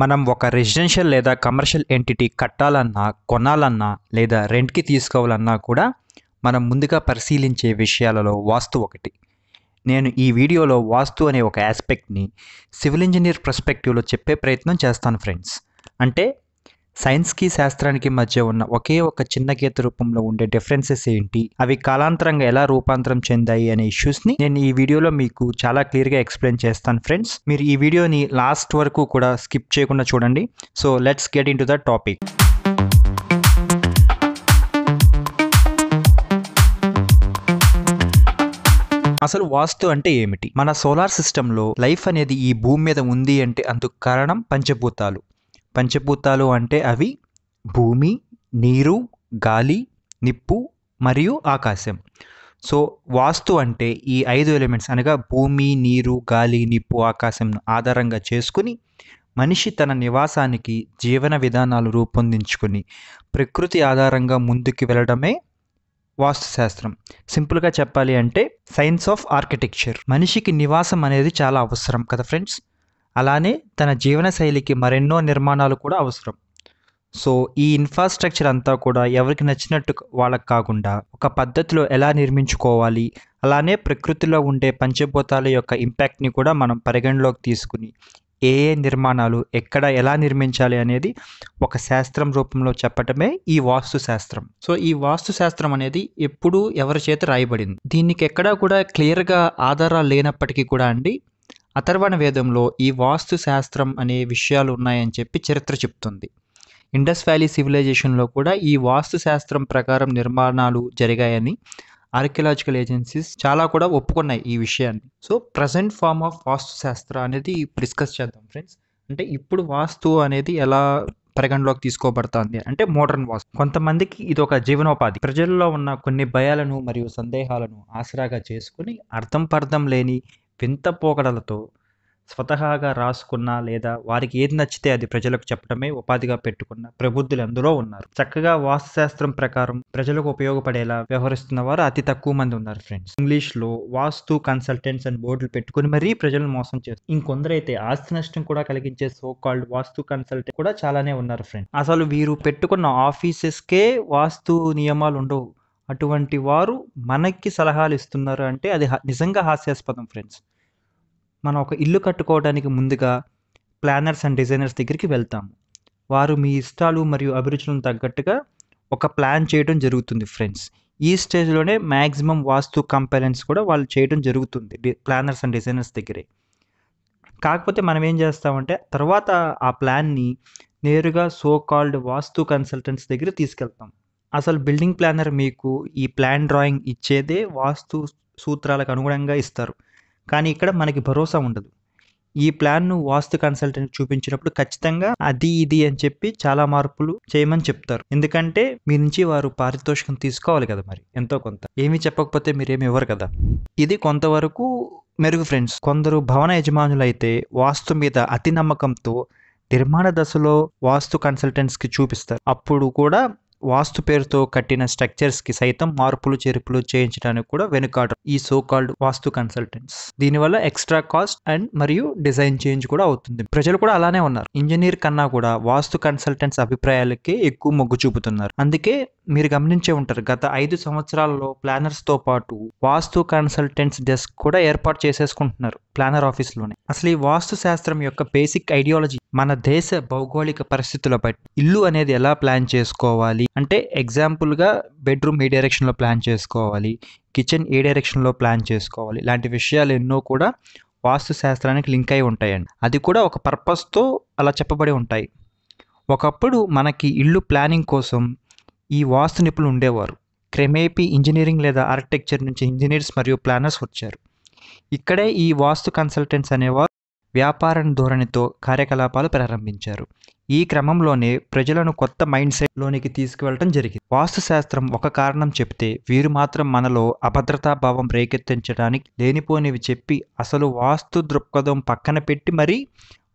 మనం ఒక రెసిడెన్షియల్ లేదా కమర్షియల్ ఎంటిటీ కట్టాలన్నా కొనాలన్నా లేదా రెంట్కి తీసుకోవాలన్నా కూడా మనం ముందుగా పరిశీలించే విషయాలలో వాస్తు ఒకటి నేను ఈ వీడియోలో వాస్తు అనే ఒక ఆస్పెక్ట్ని సివిల్ ఇంజనీర్ పర్స్పెక్టివ్లో చెప్పే ప్రయత్నం చేస్తాను ఫ్రెండ్స్ అంటే సైన్స్కి శాస్త్రానికి మధ్య ఉన్న ఒకే ఒక చిన్న గీత రూపంలో ఉండే డిఫరెన్సెస్ ఏంటి అవి కాలాంతరంగా ఎలా రూపాంతరం చెందాయి అనే ఇష్యూస్ని నేను ఈ వీడియోలో మీకు చాలా క్లియర్గా ఎక్స్ప్లెయిన్ చేస్తాను ఫ్రెండ్స్ మీరు ఈ వీడియోని లాస్ట్ వరకు కూడా స్కిప్ చేయకుండా చూడండి so let's get into the topic అసలు వాస్తు అంటే ఏమిటి మన సోలార్ సిస్టంలో లైఫ్ అనేది ఈ భూమి మీద ఉంది అంటే అందుకు కారణం పంచభూతాలు పంచభూతాలు అంటే అవి భూమి నీరు గాలి నిప్పు మరియు ఆకాశం సో వాస్తు అంటే ఈ ఐదు ఎలిమెంట్స్ అనగా భూమి నీరు గాలి నిప్పు ఆకాశంను ఆధారంగా చేసుకుని మనిషి తన నివాసానికి జీవన విధానాలు రూపొందించుకుని ప్రకృతి ఆధారంగా ముందుకు వెళ్ళడమే వాస్తుశాస్త్రం సింపుల్గా చెప్పాలి అంటే సైన్స్ ఆఫ్ ఆర్కిటెక్చర్ మనిషికి నివాసం అనేది చాలా అవసరం కదా ఫ్రెండ్స్ అలానే తన జీవనశైలికి మరెన్నో నిర్మాణాలు కూడా అవసరం సో ఈ ఇన్ఫ్రాస్ట్రక్చర్ అంతా కూడా ఎవరికి నచ్చినట్టు వాళ్ళకి కాకుండా ఒక పద్ధతిలో ఎలా నిర్మించుకోవాలి అలానే ప్రకృతిలో ఉండే పంచభూతాల యొక్క ఇంపాక్ట్ని కూడా మనం పరిగణలోకి తీసుకుని ఏ ఏ నిర్మాణాలు ఎక్కడ ఎలా నిర్మించాలి అనేది ఒక శాస్త్రం రూపంలో చెప్పటమే ఈ వాస్తు శాస్త్రం సో ఈ వాస్తు శాస్త్రం అనేది ఎప్పుడూ ఎవరి చేత రాయబడింది దీనికి ఎక్కడా కూడా క్లియర్గా ఆధారాలు లేనప్పటికీ కూడా అండి అథర్వణ వేదంలో ఈ వాస్తు శాస్త్రం అనే విషయాలు ఉన్నాయని చెప్పి చరిత్ర చెప్తుంది ఇండస్ వ్యాలీ సివిలైజేషన్లో కూడా ఈ వాస్తు శాస్త్రం ప్రకారం నిర్మాణాలు జరిగాయని ఆర్కియలాజికల్ ఏజెన్సీస్ చాలా కూడా ఒప్పుకున్నాయి ఈ విషయాన్ని so present form of vastu shastra అనేది డిస్కస్ చేద్దాం ఫ్రెండ్స్ అంటే ఇప్పుడు వాస్తు అనేది ఎలా పరిగణలోకి తీసుకోబడుతుంది అంటే మోడర్న్ వాస్తు కొంతమందికి ఇది ఒక జీవనోపాధి ప్రజల్లో ఉన్న కొన్ని భయాలను మరియు సందేహాలను ఆసరాగా చేసుకుని అర్థం పర్థం లేని వింత పోకడలతో స్వతహాగా రాసుకున్న లేదా వారికి ఏది నచ్చితే అది ప్రజలకు చెప్పడమే ఉపాధిగా పెట్టుకున్న ప్రబుద్ధులు అందులో ఉన్నారు చక్కగా వాస్తుశాస్త్రం ప్రకారం ప్రజలకు ఉపయోగపడేలా వ్యవహరిస్తున్న వారు అతి తక్కువ మంది ఉన్నారు ఫ్రెండ్స్ ఇంగ్లీష్లో వాస్తు కన్సల్టెంట్స్ అండ్ బోర్డులు పెట్టుకుని మరీ ప్రజలను మోసం చేస్తారు ఇంకొందరైతే ఆస్తి నష్టం కూడా కలిగించే సో కాల్డ్ వాస్తు కన్సల్టెంట్ కూడా చాలానే ఉన్నారు ఫ్రెండ్స్ అసలు వీరు పెట్టుకున్న ఆఫీసెస్కే వాస్తు నియమాలు ఉండవు అటువంటి వారు మనకి సలహాలు ఇస్తున్నారు అంటే అది నిజంగా హాస్యాస్పదం ఫ్రెండ్స్ మనం ఒక ఇల్లు కట్టుకోవడానికి ముందుగా ప్లానర్స్ అండ్ డిజైనర్స్ దగ్గరికి వెళ్తాము వారు మీ ఇష్టాలు మరియు అభిరుచులను తగ్గట్టుగా ఒక ప్లాన్ చేయడం జరుగుతుంది ఫ్రెండ్స్ ఈ స్టేజ్లోనే మ్యాక్సిమం వాస్తు కంపైలెన్స్ కూడా వాళ్ళు చేయడం జరుగుతుంది ప్లానర్స్ అండ్ డిజైనర్స్ దగ్గరే కాకపోతే మనం ఏం చేస్తామంటే తర్వాత ఆ ప్లాన్ని నేరుగా సో కాల్డ్ వాస్తు కన్సల్టెంట్స్ దగ్గర తీసుకెళ్తాం అసలు బిల్డింగ్ ప్లానర్ మీకు ఈ ప్లాన్ డ్రాయింగ్ ఇచ్చేదే వాస్తు సూత్రాలకు అనుగుణంగా ఇస్తారు కానీ ఇక్కడ మనకి భరోసా ఉండదు ఈ ప్లాన్ను వాస్తు కన్సల్టెంట్ చూపించినప్పుడు ఖచ్చితంగా అది ఇది అని చెప్పి చాలా మార్పులు చేయమని చెప్తారు ఎందుకంటే మీ నుంచి వారు పారితోషికం తీసుకోవాలి కదా మరి ఎంతో కొంత ఏమీ చెప్పకపోతే మీరేమి ఇవ్వరు కదా ఇది కొంతవరకు మెరుగు ఫ్రెండ్స్ కొందరు భవన యజమానులైతే వాస్తు మీద అతి నమ్మకంతో నిర్మాణ దశలో వాస్తు కన్సల్టెంట్స్కి చూపిస్తారు అప్పుడు కూడా వాస్తు పేరుతో కట్టిన స్ట్రక్చర్స్ కి సైతం మార్పులు చేర్పులు చేయించడానికి కూడా వెనుకాడు ఈ సో కాల్డ్ వాస్తు కన్సల్టెంట్స్ దీనివల్ల ఎక్స్ట్రా కాస్ట్ అండ్ మరియు డిజైన్ చేంజ్ కూడా అవుతుంది ప్రజలు కూడా అలానే ఉన్నారు ఇంజనీర్ కన్నా కూడా వాస్తు కన్సల్టెంట్స్ అభిప్రాయాలకి ఎక్కువ మొగ్గు చూపుతున్నారు అందుకే మీరు గమనించే ఉంటారు గత ఐదు సంవత్సరాల్లో తో పాటు వాస్తు కన్సల్టెంట్స్ డెస్క్ కూడా ఏర్పాటు చేసేసుకుంటున్నారు ప్లానర్ ఆఫీస్లోనే అసలు ఈ వాస్తు శాస్త్రం యొక్క బేసిక్ ఐడియాలజీ మన దేశ భౌగోళిక పరిస్థితుల బట్టి ఇల్లు అనేది ఎలా ప్లాన్ చేసుకోవాలి అంటే ఎగ్జాంపుల్గా బెడ్రూమ్ ఏ డైరెక్షన్లో ప్లాన్ చేసుకోవాలి కిచెన్ ఏ డైరెక్షన్లో ప్లాన్ చేసుకోవాలి ఇలాంటి విషయాలు ఎన్నో కూడా వాస్తు శాస్త్రానికి లింక్ అయి ఉంటాయండి అది కూడా ఒక పర్పస్తో అలా చెప్పబడి ఉంటాయి ఒకప్పుడు మనకి ఇల్లు ప్లానింగ్ కోసం ఈ వాస్తు నిపుణులు ఉండేవారు క్రమేపీ ఇంజనీరింగ్ లేదా ఆర్కిటెక్చర్ నుంచి ఇంజనీర్స్ మరియు ప్లానర్స్ వచ్చారు ఇక్కడే ఈ వాస్తు కన్సల్టెంట్స్ అనేవారు వ్యాపార ధోరణితో కార్యకలాపాలు ప్రారంభించారు ఈ క్రమంలోనే ప్రజలను కొత్త మైండ్ సెట్లోనికి తీసుకువెళ్ళడం జరిగింది వాస్తుశాస్త్రం ఒక కారణం చెప్తే వీరు మాత్రం మనలో అభద్రతా భావం రేకెత్తించడానికి లేనిపోనివి చెప్పి అసలు వాస్తు దృక్పథం పక్కన పెట్టి మరీ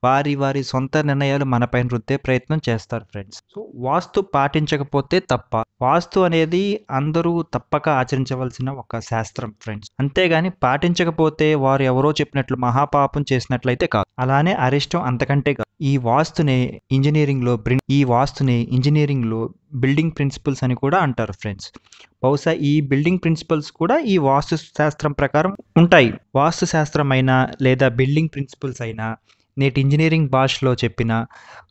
వారి వారి సొంత నిర్ణయాలు మనపైన రుద్దే ప్రయత్నం చేస్తారు ఫ్రెండ్స్ సో వాస్తు పాటించకపోతే తప్ప వాస్తు అనేది అందరూ తప్పక ఆచరించవలసిన ఒక శాస్త్రం ఫ్రెండ్స్ అంతేగాని పాటించకపోతే వారు ఎవరో చెప్పినట్లు మహాపాపం చేసినట్లయితే కాదు అలానే అరిష్టం అంతకంటే కాదు ఈ వాస్తునే ఇంజనీరింగ్లో ఈ వాస్తునే ఇంజనీరింగ్లో బిల్డింగ్ ప్రిన్సిపల్స్ అని కూడా అంటారు ఫ్రెండ్స్ బహుశా ఈ బిల్డింగ్ ప్రిన్సిపల్స్ కూడా ఈ వాస్తు శాస్త్రం ప్రకారం ఉంటాయి వాస్తు శాస్త్రం అయినా లేదా బిల్డింగ్ ప్రిన్సిపల్స్ అయినా నేటి ఇంజనీరింగ్ భాషలో చెప్పిన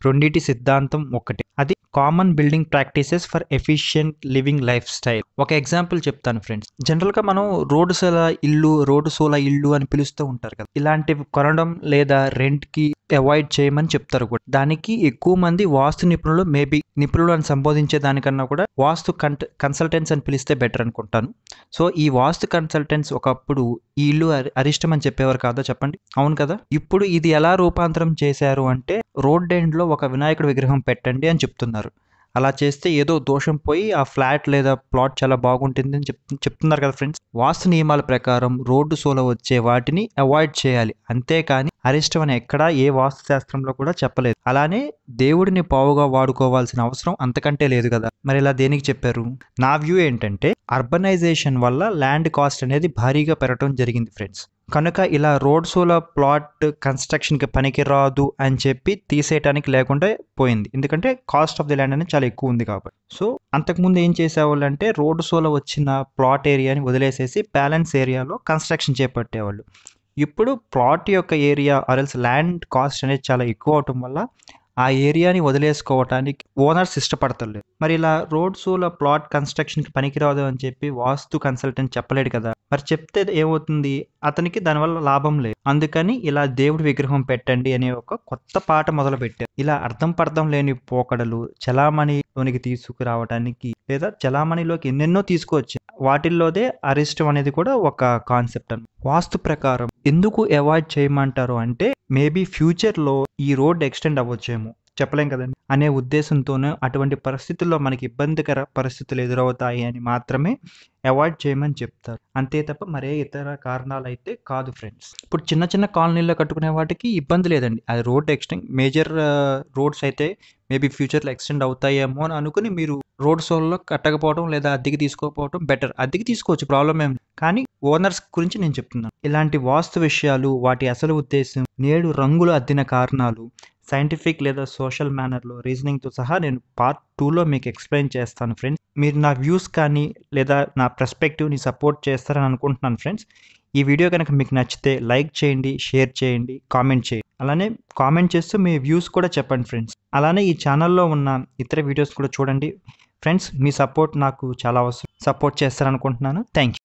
రెండింటి సిద్ధాంతం ఒకటి అది common building practices for efficient living life style ఒక ఎగ్జాంపుల్ చెప్తాను ఫ్రెండ్స్ జనరల్గా మనం రోడ్డు సోల ఇల్లు రోడ్డు సోల ఇల్లు అని పిలుస్తూ ఉంటారు కదా ఇలాంటివి కొనడం లేదా రెంట్కి అవాయిడ్ చేయమని చెప్తారు కూడా దానికి ఎక్కువ మంది వాస్తు నిపుణులు మేబీ నిపుణులు అని సంబోధించే దానికన్నా కూడా వాస్తు కంట కన్సల్టెంట్స్ అని పిలిస్తే బెటర్ అనుకుంటాను సో ఈ వాస్తు కన్సల్టెంట్స్ ఒకప్పుడు ఈ ఇల్లు అరిష్టం అని చెప్పేవారు కాదా చెప్పండి అవును కదా ఇప్పుడు ఇది ఎలా రూపాంతరం చేశారు అంటే రోడ్ ఎండ్లో ఒక వినాయకుడి విగ్రహం పెట్టండి అని చెప్తున్నారు అలా చేస్తే ఏదో దోషం పోయి ఆ ఫ్లాట్ లేదా ప్లాట్ చాలా బాగుంటుంది అని చెప్ చెప్తున్నారు కదా ఫ్రెండ్స్ వాస్తు నియమాల ప్రకారం రోడ్డు సోలో వచ్చే వాటిని అవాయిడ్ చేయాలి అంతేకాని అరిష్టం అని ఎక్కడా ఏ వాస్తు శాస్త్రంలో కూడా చెప్పలేదు అలానే దేవుడిని పావుగా వాడుకోవాల్సిన అవసరం అంతకంటే లేదు కదా మరి ఇలా దేనికి చెప్పారు నా వ్యూ ఏంటంటే అర్బనైజేషన్ వల్ల ల్యాండ్ కాస్ట్ అనేది భారీగా పెరగడం జరిగింది ఫ్రెండ్స్ కనుక ఇలా రోడ్ ప్లాట్ కన్స్ట్రక్షన్కి పనికిరాదు అని చెప్పి తీసేయటానికి లేకుండా పోయింది ఎందుకంటే కాస్ట్ ఆఫ్ ది ల్యాండ్ అనేది చాలా ఎక్కువ ఉంది కాబట్టి సో అంతకుముందు ఏం చేసేవాళ్ళు అంటే రోడ్ షోలో వచ్చిన ప్లాట్ ఏరియాని వదిలేసేసి బ్యాలెన్స్ ఏరియాలో కన్స్ట్రక్షన్ చేపట్టేవాళ్ళు ఇప్పుడు ప్లాట్ యొక్క ఏరియా ఆర్ఎల్స్ ల్యాండ్ కాస్ట్ అనేది చాలా ఎక్కువ అవటం వల్ల ఆ ఏరియాని వదిలేసుకోవటానికి ఓనర్స్ ఇష్టపడతలేదు మరి ఇలా రోడ్ షోలో ప్లాట్ కన్స్ట్రక్షన్కి పనికిరాదు అని చెప్పి వాస్తు కన్సల్టెంట్ చెప్పలేడు కదా మరి చెప్తే ఏమవుతుంది అతనికి దానివల్ల లాభం లేదు అందుకని ఇలా దేవుడి విగ్రహం పెట్టండి అనే ఒక కొత్త పాట మొదలు పెట్టారు ఇలా అర్థం పర్థం లేని పోకడలు చలామణిలోనికి తీసుకురావడానికి లేదా చలామణిలోకి ఎన్నెన్నో తీసుకువచ్చారు వాటిల్లోదే అరిష్టం అనేది కూడా ఒక కాన్సెప్ట్ అని వాస్తు ప్రకారం ఎందుకు అవాయిడ్ చేయమంటారు అంటే మేబీ ఫ్యూచర్లో ఈ రోడ్ ఎక్స్టెండ్ అవ్వచ్చేమో చెప్పలేం కదండి అనే ఉద్దేశంతోనే అటువంటి పరిస్థితుల్లో మనకి ఇబ్బందికర పరిస్థితులు ఎదురవుతాయి అని మాత్రమే అవాయిడ్ చేయమని చెప్తారు అంతే తప్ప మరే ఇతర కారణాలు అయితే కాదు ఫ్రెండ్స్ ఇప్పుడు చిన్న చిన్న కాలనీల్లో కట్టుకునే వాటికి ఇబ్బంది లేదండి అది రోడ్ ఎక్స్టెండ్ మేజర్ రోడ్స్ అయితే మేబీ ఫ్యూచర్లో ఎక్స్టెండ్ అవుతాయేమో అని అనుకుని మీరు రోడ్ సోల్లో కట్టకపోవడం లేదా అద్దెకి తీసుకోకపోవడం బెటర్ అద్దెకి తీసుకోవచ్చు ప్రాబ్లం ఏం కానీ ఓనర్స్ గురించి నేను చెప్తున్నాను ఇలాంటి వాస్తు విషయాలు వాటి అసలు ఉద్దేశం నేడు రంగులు అద్దిన కారణాలు సైంటిఫిక్ లేదా సోషల్ మేనర్లో రీజనింగ్తో సహా నేను పార్ట్ టూలో మీకు ఎక్స్ప్లెయిన్ చేస్తాను ఫ్రెండ్స్ మీరు నా వ్యూస్ కానీ లేదా నా పర్స్పెక్టివ్ని సపోర్ట్ చేస్తారని అనుకుంటున్నాను ఫ్రెండ్స్ ఈ వీడియో కనుక మీకు నచ్చితే లైక్ చేయండి షేర్ చేయండి కామెంట్ చేయండి అలానే కామెంట్ చేస్తూ మీ వ్యూస్ కూడా చెప్పండి ఫ్రెండ్స్ అలానే ఈ ఛానల్లో ఉన్న ఇతర వీడియోస్ కూడా చూడండి ఫ్రెండ్స్ మీ సపోర్ట్ నాకు చాలా అవసరం సపోర్ట్ చేస్తారనుకుంటున్నాను థ్యాంక్ యూ